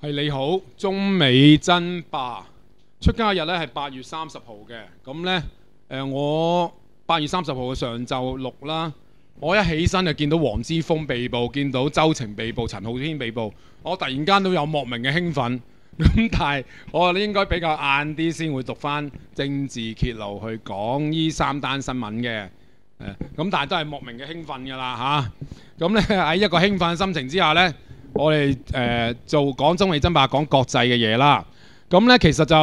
係你好，中美爭霸出家日咧係八月三十號嘅，咁咧诶我八月三十號嘅上昼六啦，我一起身就見到黃之峰被捕，見到周晴被捕，陳浩天被捕，我突然間都有莫名嘅興奮，咁但係我應該比較晏啲先會讀翻《政治揭露》去講呢三單新聞嘅，誒咁但係都係莫名嘅興奮㗎啦吓，咁咧喺一個興奮心情之下咧。我哋誒做講中美爭霸，講國際嘅嘢啦。咁咧其實就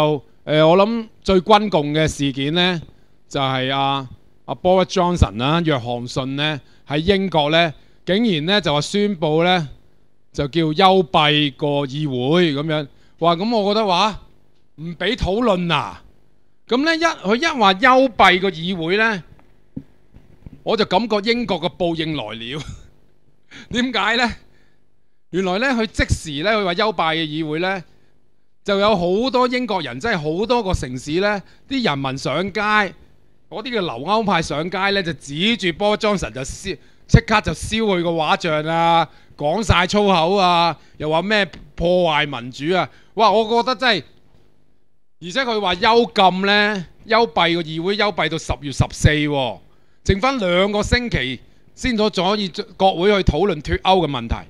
誒，我諗最軍共嘅事件咧，就係阿阿 Boyd Johnson 啦，約翰遜咧喺英國咧，竟然咧就話宣布咧就叫休閉個議會咁樣。話咁，我覺得話唔俾討論啊。咁咧一佢一話休閉個議會咧，我就感覺英國嘅報應來了。點解咧？原來咧，佢即時咧，佢話休拜嘅議會咧，就有好多英國人，即係好多個城市咧，啲人民上街，嗰啲叫留歐派上街咧，就指住波庄神就烧，即刻就燒佢個画像啊，講晒粗口啊，又話咩破壞民主啊！哇，我覺得真係，而且佢話休禁咧，休闭嘅議會休闭到十月十四，剩翻兩個星期先到仲可以各會去討論脱歐嘅問題。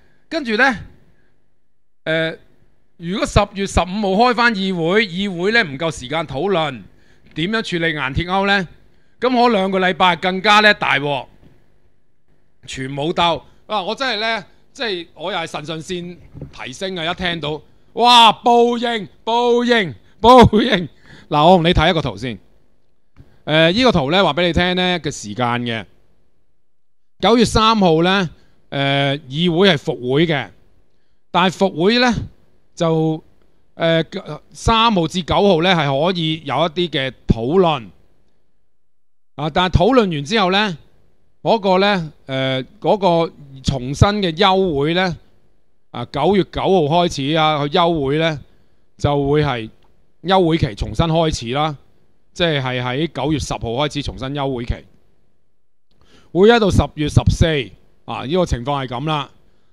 跟住呢，誒，如果十月十五號開翻議會，議會呢唔夠時間討論點樣處理鉛鐵鈎呢？咁可兩個禮拜更加咧大鑊，全冇鬥。啊，我真係呢，即係我又係神上線提升啊！一聽到，哇，報應，報應，報應。嗱，我同你睇一個圖先。呢、依個圖呢話俾你聽呢嘅時間嘅，九月三號呢。誒議會係復會嘅，但係復會呢，就誒三號至九號呢係可以有一啲嘅討論啊！但係討論完之後呢，嗰個呢，誒嗰個重新嘅休會呢，啊，九月九號開始啊，去休會呢，就會係休會期重新開始啦，即係喺九月十號開始重新休會期，會一到十月十四。啊！呢個情況係咁啦。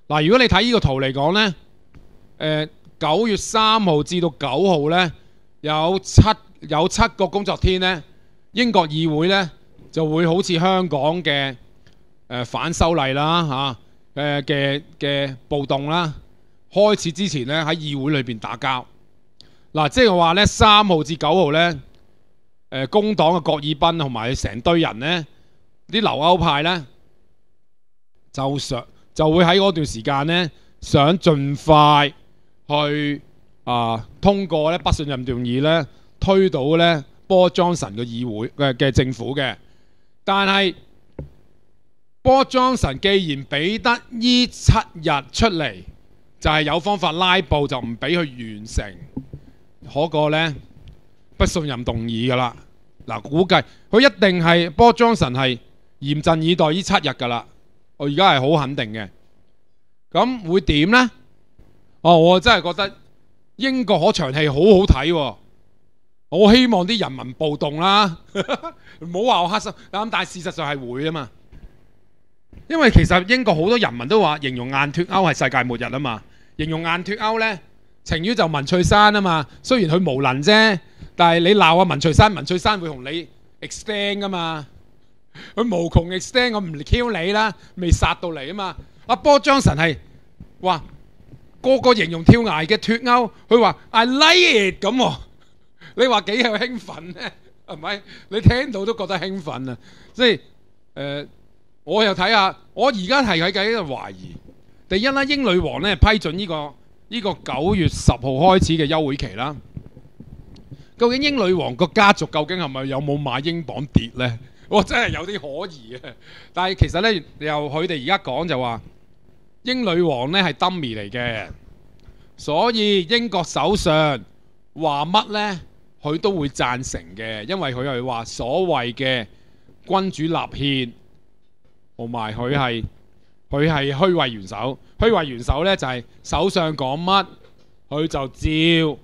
嗱，如果你睇呢個圖嚟講呢誒九月三號至到九號呢，有七有七個工作天呢，英國議會呢就會好似香港嘅誒反修例啦吓、誒嘅嘅暴動啦，開始之前呢，喺議會裏面打交。嗱，即係話呢，三號至九號呢。诶，工黨嘅郭尔賓同埋成堆人呢，啲留歐派呢，就想就會喺嗰段時間呢，想盡快去啊通過咧不信任动议咧，推到咧波 o 神 n s o n 嘅議會嘅嘅政府嘅。但係波 o 神 n s o n 既然俾得呢七日出嚟，就係有方法拉布就唔俾佢完成嗰個咧不信任动议噶啦。嗱，估計佢一定係波 o 神 n s o n 係嚴陣以待呢七日噶啦。我而家係好肯定嘅，咁會點呢？哦，我真係覺得英國嗰場戲好好睇，我希望啲人民暴動啦，唔好話我黑心。但系事實上係會啊嘛，因為其實英國好多人民都話形容硬脱歐係世界末日啊嘛。形容硬脱歐呢，情語就文翠山啊嘛。雖然佢無能啫，但係你鬧啊文翠山，文翠山會同你 extend 噶嘛。佢无穷 extend，我唔 kill 你啦，未杀到你啊嘛！阿波张神系，哇个个形容跳崖嘅脱歐，佢话 I like it 咁，你话几有兴奋呢？系咪？你听到都觉得兴奋啊！即系诶，我又睇下，我而家系喺一度怀疑，第一啦，英女王咧批准呢个呢个九月十号开始嘅休會期啦，究竟英女王个家族究竟系咪有冇买英镑跌呢？我真係有啲可疑嘅，但係其實呢，由佢哋而家講就話英女王呢係 dummy 嚟嘅，所以英國首相話乜呢，佢都會贊成嘅，因為佢係話所謂嘅君主立憲，同埋佢係佢係虛位元首，虛位元首呢，就係首相講乜，佢就照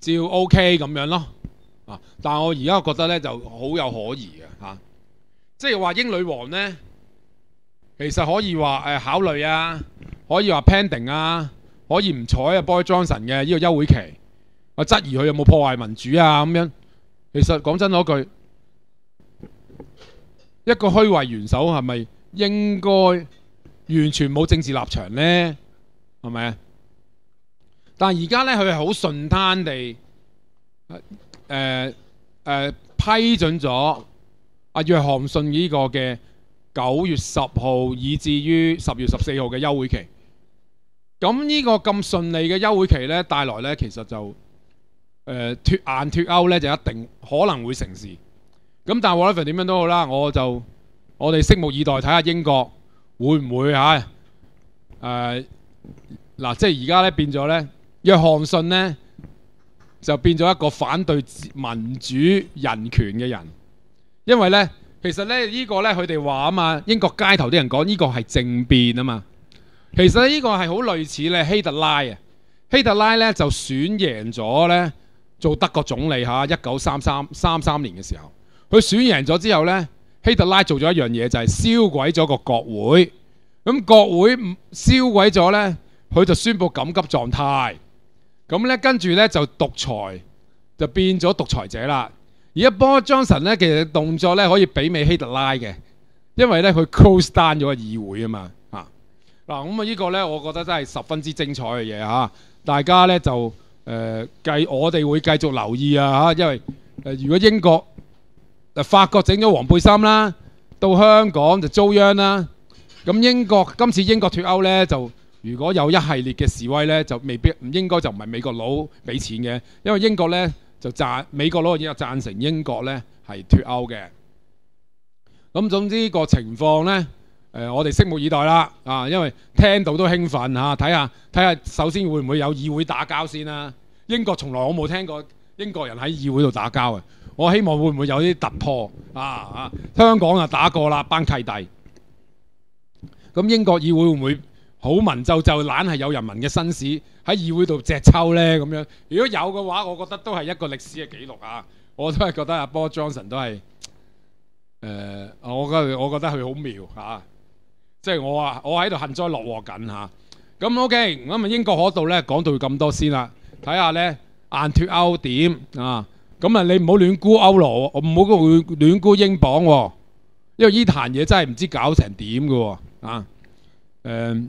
照 OK 咁樣咯。啊！但系我而家覺得咧就好有可疑嘅嚇，即係話英女王咧，其實可以話誒考慮啊，可以話 pending 啊，可以唔採啊 Boy Johnson 嘅呢個休會期，我質疑佢有冇破壞民主啊咁樣。其實講真嗰句，一個虛偽元首係咪應該完全冇政治立場咧？係咪啊？但係而家咧，佢係好順攤地。誒誒批准咗阿約翰信呢個嘅九月十號以至於十月十四號嘅休惠期，咁呢個咁順利嘅休惠期咧，帶來咧其實就誒脱硬脱歐咧就一定可能會成事。咁但係 whatever 點樣都好啦，我就我哋拭目以待，睇下英國會唔會嚇誒嗱，即係而家咧變咗咧約翰信咧。就變咗一個反對民主、人權嘅人，因為呢，其實呢、呢個呢，佢哋話啊嘛，英國街頭啲人講，呢個係政變啊嘛。其實呢個係好類似咧希特拉啊。希特拉呢，就選贏咗呢，做德國總理嚇，一九三三三三年嘅時候，佢選贏咗之後呢，希特拉做咗一樣嘢就係燒鬼咗個國會。咁國會燒鬼咗呢，佢就宣布緊急狀態。咁咧跟住咧就獨裁，就變咗獨裁者啦。而一波 Johnson 咧，其實動作咧可以媲美希特拉嘅，因為咧佢 close down 咗個議會啊嘛。嚇嗱，咁啊呢個咧，我覺得真係十分之精彩嘅嘢嚇。大家咧就誒繼，我哋會繼續留意啊嚇，因為誒如果英國、法國整咗黃背心啦，到香港就遭殃啦。咁英國今次英國脱歐咧就～如果有一系列嘅示威呢，就未必唔應該就唔係美國佬俾錢嘅，因為英國呢，就贊美國佬又贊成英國呢係脱歐嘅。咁總之個情況呢，誒我哋拭目以待啦，啊，因為聽到都興奮嚇，睇下睇下首先會唔會有議會打交先啦。英國從來我冇聽過英國人喺議會度打交嘅，我希望會唔會有啲突破啊！香港啊打過啦，班契弟，咁英國議會會唔會？好文就就懶係有人民嘅身史喺議會度隻抽咧咁樣。如果有嘅話，我覺得都係一個歷史嘅記錄啊！我都係覺得阿波 Johnson 都係誒，我覺得我覺得佢好妙嚇。即係我啊，我喺度幸災樂禍緊嚇。咁 OK，咁啊英國嗰度咧講到咁多先啦。睇下咧，硬脱歐點啊？咁啊，你唔好亂估歐羅，我唔好亂估英磅，因為呢壇嘢真係唔知搞成點嘅啊。誒。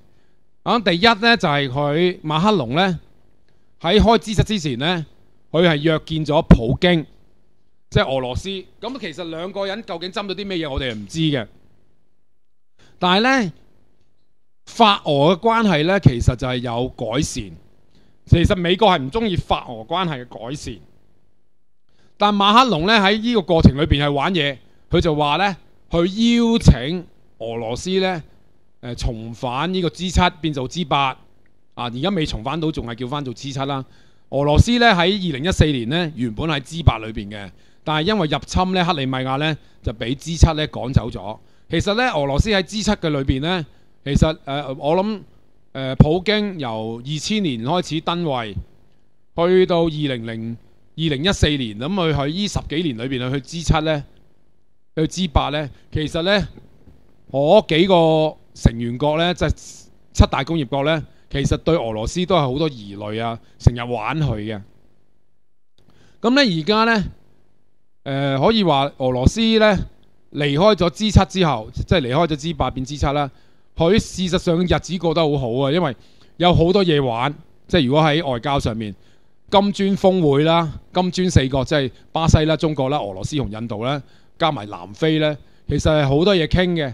啊！第一咧就係佢馬克龍咧喺開資質之前咧，佢係約見咗普京，即係俄羅斯。咁其實兩個人究竟針到啲咩嘢，我哋係唔知嘅。但係咧法俄嘅關係咧，其實就係有改善。其實美國係唔中意法俄關係嘅改善。但马馬克龍咧喺呢個過程裏边係玩嘢，佢就話咧去邀請俄羅斯咧。誒重返呢個 G 七變做 G 八啊！而家未重返到，仲係叫翻做 G 七啦。俄羅斯呢喺二零一四年呢，原本喺 G 八裏邊嘅，但係因為入侵呢克里米亞呢，就俾 G 七呢趕走咗。其實呢，俄羅斯喺 G 七嘅裏邊呢，其實誒我諗誒普京由二千年開始登位，去到二零零二零一四年咁佢喺呢十幾年裏邊去支七呢，去 G 八呢，其實呢，嗰幾個。成員國呢，即係七大工業國呢，其實對俄羅斯都係好多疑慮啊，成日玩佢嘅。咁呢，而家呢，誒可以話俄羅斯呢，離開咗 G 七之後，即係離開咗 G 八變 G 七啦。佢事實上日子過得好好啊，因為有好多嘢玩。即係如果喺外交上面，金磚峰會啦、金磚四國即係巴西啦、中國啦、俄羅斯同印度啦，加埋南非呢，其實係好多嘢傾嘅。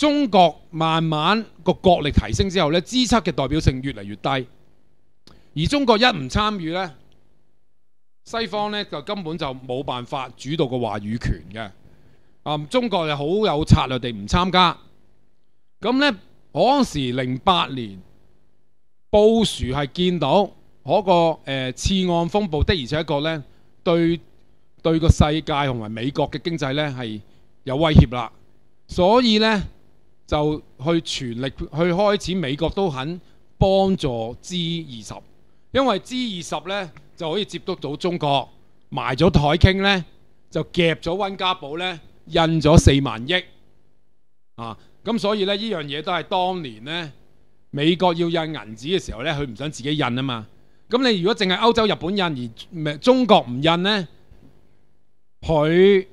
中國慢慢個國力提升之後咧，資策嘅代表性越嚟越低，而中國一唔參與咧，西方咧就根本就冇辦法主導個話語權嘅。啊，中國又好有策略地唔參加，咁咧嗰時零八年，布殊係見到嗰個誒次岸風暴的，而且確咧對對個世界同埋美國嘅經濟咧係有威脅啦，所以咧。就去全力去開始，美國都肯幫助 G 二十，因為 G 二十咧就可以接觸到中國，埋咗台傾咧就夾咗温家寶咧印咗四萬億啊！咁所以咧呢樣嘢都係當年咧美國要印銀紙嘅時候咧，佢唔想自己印啊嘛。咁你如果淨係歐洲、日本印而中國唔印咧，佢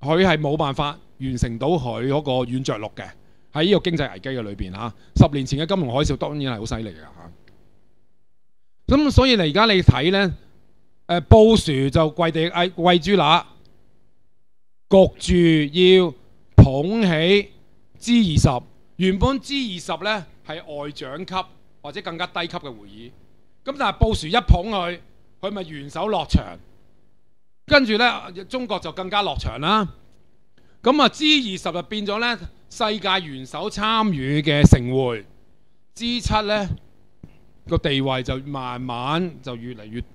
佢係冇辦法完成到佢嗰個軟着陸嘅。喺呢個經濟危機嘅裏邊嚇，十年前嘅金融海嘯當然係好犀利嘅嚇。咁所以嚟而家你睇咧，誒布殊就跪地嗌跪豬乸，焗住要捧起 G 二十。原本 G 二十咧係外長級或者更加低級嘅會議，咁但係布殊一捧佢，佢咪元首落場，跟住咧中國就更加落場啦。咁啊 g 二十就變咗咧，世界元首參與嘅盛會。g 七咧個地位就慢慢就越嚟越低，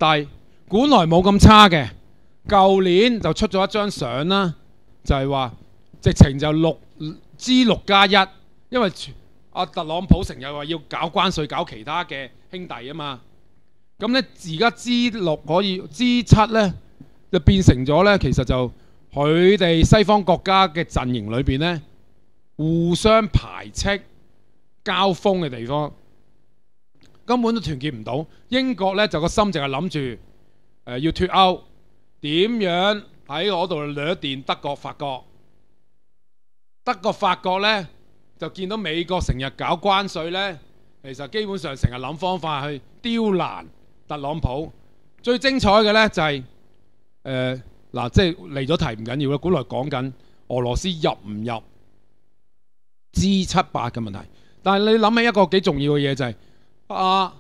本來冇咁差嘅，舊年就出咗一張相啦，就係話直情就六 G 六加一，因為阿特朗普成日話要搞關税、搞其他嘅兄弟啊嘛。咁咧而家 G 六可以 G 七咧就變成咗咧，其實就。佢哋西方國家嘅陣營裏邊咧，互相排斥、交鋒嘅地方，根本都團結唔到。英國咧就個心淨係諗住誒要脱歐，點樣喺嗰度掠電德國、法國？德國、法國咧就見到美國成日搞關税咧，其實基本上成日諗方法去刁難特朗普。最精彩嘅咧就係誒。嗱，即係嚟咗題唔緊要啦。本來講緊俄羅斯入唔入 G 七八嘅問題，但係你諗起一個幾重要嘅嘢就係阿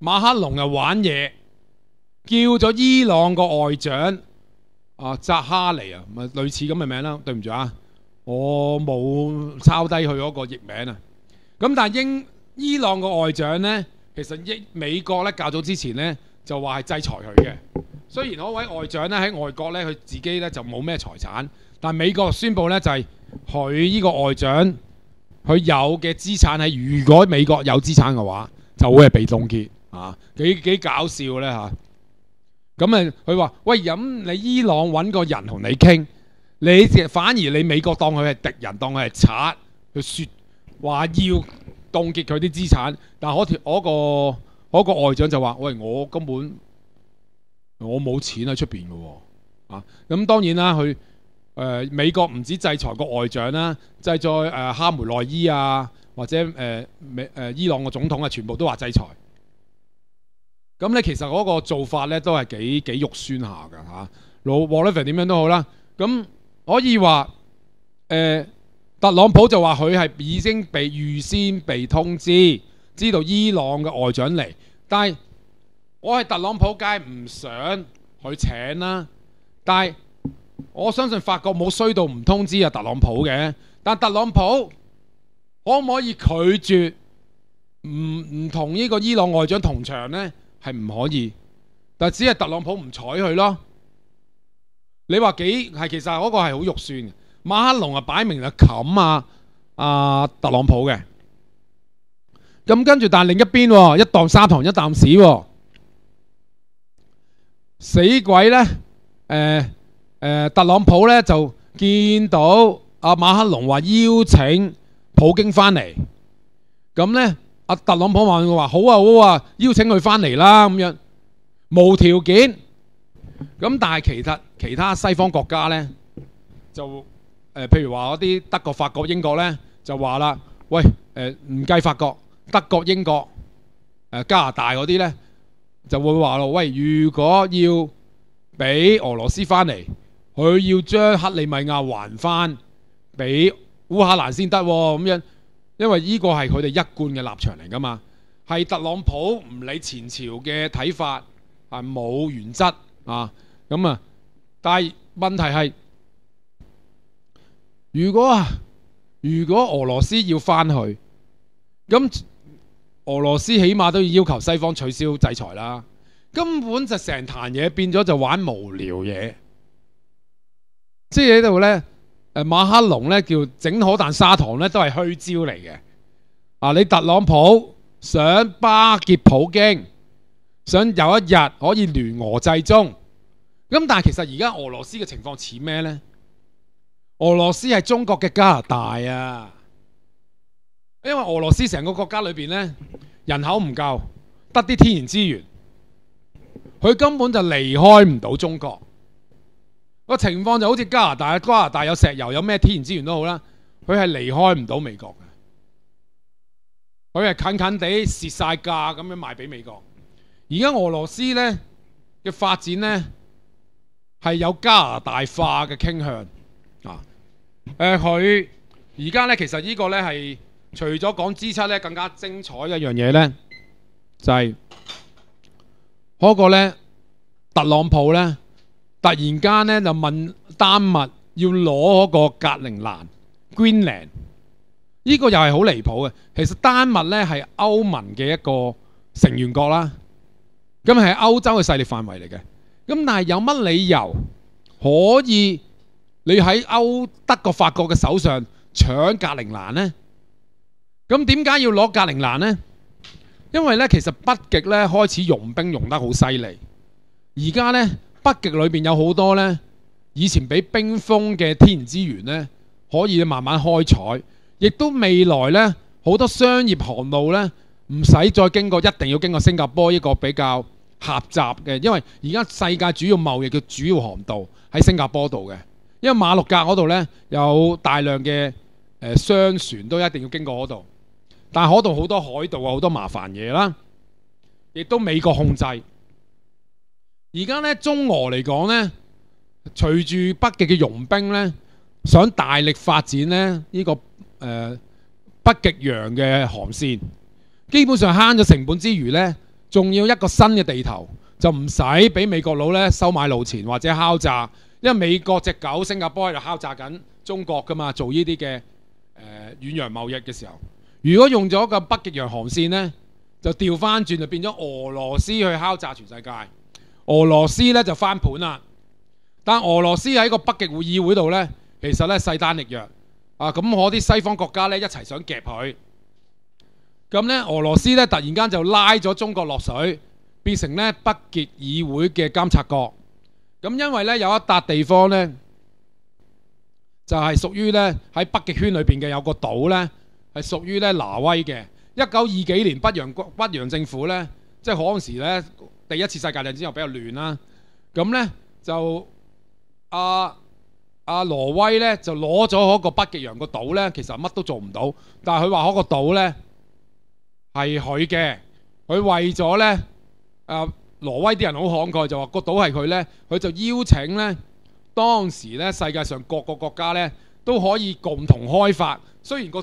馬克龍又玩嘢，叫咗伊朗個外長啊扎哈尼啊，咪類似咁嘅名啦。對唔住啊，我冇抄低佢嗰個譯名啊。咁但係英伊朗個外長呢，其實英美國咧較早之前呢，就話係制裁佢嘅。虽然嗰位外长咧喺外国咧，佢自己咧就冇咩财产，但美国宣布咧就系佢呢个外长，佢有嘅资产系如果美国有资产嘅话，就会系被冻结啊！几几搞笑咧吓！咁啊，佢话喂，咁你伊朗搵个人同你倾，你反而你美国当佢系敌人，当佢系贼，佢说话要冻结佢啲资产，但系我我个我个外长就话喂，我根本。我冇钱喺出边嘅，啊，咁当然啦，佢诶美国唔止制裁个外长啦，制裁诶哈梅内伊啊，或者诶美诶伊朗嘅总统啊，全部都话制裁。咁咧其实嗰个做法咧都系几几肉酸下嘅吓，老 w a l 點樣点样都好啦。咁可以话诶特朗普就话佢系已经被预先被通知，知道伊朗嘅外长嚟，但系。我系特朗普，梗系唔想去请啦。但系我相信法国冇衰到唔通知啊特朗普嘅。但特朗普可唔可以拒绝唔唔同呢个伊朗外长同场呢？系唔可以。但系只系特朗普唔睬佢咯。你话几系？其实嗰个系好肉酸嘅。马克隆啊，摆明就冚啊啊特朗普嘅。咁跟住，但系另一边一荡砂糖一啖屎。死鬼呢？诶诶，特朗普呢就见到阿马克龙话邀请普京翻嚟，咁呢，阿特朗普话佢话好啊好啊，邀请佢翻嚟啦咁样，无条件。咁但系其实其他西方国家呢，就诶，譬如话嗰啲德国、法国、英国呢，就话啦，喂诶，唔计法国、德国、英国加拿大嗰啲呢。」就會話咯，喂！如果要俾俄羅斯翻嚟，佢要將克里米亞還翻俾烏克蘭先得喎，咁样，因為呢個係佢哋一貫嘅立場嚟噶嘛。係特朗普唔理前朝嘅睇法，係冇原則啊。咁啊，但系問題係，如果啊，如果俄羅斯要翻去，咁。俄罗斯起码都要要求西方取消制裁啦，根本就成坛嘢变咗就玩无聊嘢，即系喺度呢，诶，马克龙呢叫整可但砂糖呢都系虚招嚟嘅，啊，你特朗普想巴结普京，想有一日可以联俄制中，咁但系其实而家俄罗斯嘅情况似咩呢？俄罗斯系中国嘅加拿大啊！因为俄罗斯成个国家里边咧人口唔够，得啲天然资源，佢根本就离开唔到中国。个情况就好似加拿大，加拿大有石油，有咩天然资源都好啦，佢系离开唔到美国嘅，佢系近近地蚀晒价咁样卖俾美国。而家俄罗斯咧嘅发展咧系有加拿大化嘅倾向啊。诶，佢而家咧其实呢个咧系。除咗講支出咧，更加精彩一樣嘢咧，就係嗰個咧，特朗普咧突然間咧就問丹麥要攞嗰個格陵蘭 Greenland，呢個又係好離譜嘅。其實丹麥咧係歐盟嘅一個成員國啦，咁係歐洲嘅勢力範圍嚟嘅。咁但係有乜理由可以你喺欧德國、法國嘅手上搶格陵蘭咧？咁点解要攞格陵兰呢？因为呢，其实北极呢开始融冰融得好犀利，而家呢，北极里边有好多呢以前俾冰封嘅天然资源呢，可以慢慢开采，亦都未来呢，好多商业航道呢，唔使再经过，一定要经过新加坡一个比较狭窄嘅，因为而家世界主要贸易嘅主要航道喺新加坡度嘅，因为马六甲嗰度呢，有大量嘅诶商船都一定要经过嗰度。但系嗰度好多海盜啊，好多麻煩嘢啦，亦都美國控制。而家咧，中俄嚟講咧，隨住北極嘅融冰咧，想大力發展咧呢個誒北極洋嘅航線，基本上慳咗成本之餘咧，仲要一個新嘅地頭，就唔使俾美國佬咧收買路錢或者敲詐，因為美國隻狗新加坡喺度敲詐緊中國噶嘛，做呢啲嘅誒遠洋貿易嘅時候。如果用咗个北极洋航线呢，就调翻转就变咗俄罗斯去敲诈全世界。俄罗斯呢就翻盘啦，但俄罗斯喺个北极议会度呢，其实呢势单力弱啊！咁我啲西方国家呢一齐想夹佢，咁呢，俄罗斯呢突然间就拉咗中国落水，变成呢北极议会嘅监察国。咁因为呢有一笪地方呢，就系属于呢喺北极圈里边嘅有个岛呢。係屬於咧挪威嘅一九二幾年北洋北洋政府咧，即係嗰陣時咧第一次世界戰之後比較亂啦。咁咧就阿阿挪威咧就攞咗嗰個北極洋個島咧，其實乜都做唔到，但係佢話嗰個島咧係佢嘅。佢為咗咧阿挪威啲人好慷慨，就話個島係佢咧，佢就邀請咧當時咧世界上各個國家咧都可以共同開發。雖然個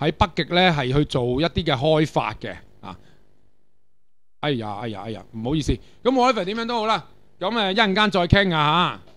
喺北極咧係去做一啲嘅開發嘅啊！哎呀哎呀哎呀，唔好意思，咁我咧，點樣都好啦，咁誒一陣間再傾啊嚇。